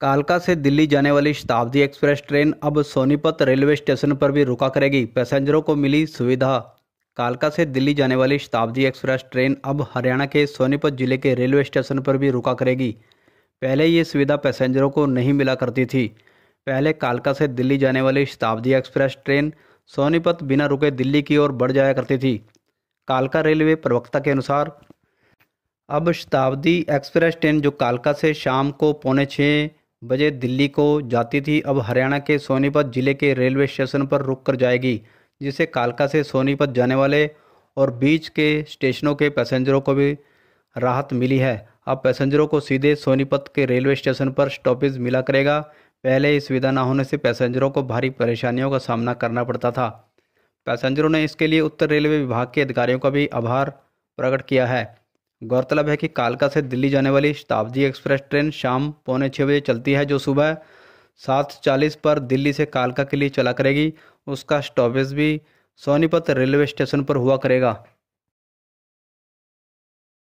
कालका से दिल्ली जाने वाली शताब्दी एक्सप्रेस ट्रेन अब सोनीपत रेलवे स्टेशन पर भी रुका करेगी पैसेंजरों को मिली सुविधा कालका से दिल्ली जाने वाली शताब्दी एक्सप्रेस ट्रेन अब हरियाणा के सोनीपत जिले के रेलवे स्टेशन पर भी रुका करेगी पहले ये सुविधा पैसेंजरों को नहीं मिला करती थी पहले कालका से दिल्ली जाने वाली शताब्दी एक्सप्रेस ट्रेन सोनीपत बिना रुके दिल्ली की ओर बढ़ जाया करती थी कालका रेलवे प्रवक्ता के अनुसार अब शताब्दी एक्सप्रेस ट्रेन जो कालका से शाम को पौने छः बजे दिल्ली को जाती थी अब हरियाणा के सोनीपत जिले के रेलवे स्टेशन पर रुक कर जाएगी जिसे कालका से सोनीपत जाने वाले और बीच के स्टेशनों के पैसेंजरों को भी राहत मिली है अब पैसेंजरों को सीधे सोनीपत के रेलवे स्टेशन पर स्टॉपेज मिला करेगा पहले इस सुविधा न होने से पैसेंजरों को भारी परेशानियों का सामना करना पड़ता था पैसेंजरों ने इसके लिए उत्तर रेलवे विभाग के अधिकारियों का भी आभार प्रकट किया है गौरतलब है कि कालका से दिल्ली जाने वाली शताब्दी एक्सप्रेस ट्रेन शाम पौने छः बजे चलती है जो सुबह सात चालीस पर दिल्ली से कालका के लिए चला करेगी उसका स्टॉपेज भी सोनीपत रेलवे स्टेशन पर हुआ करेगा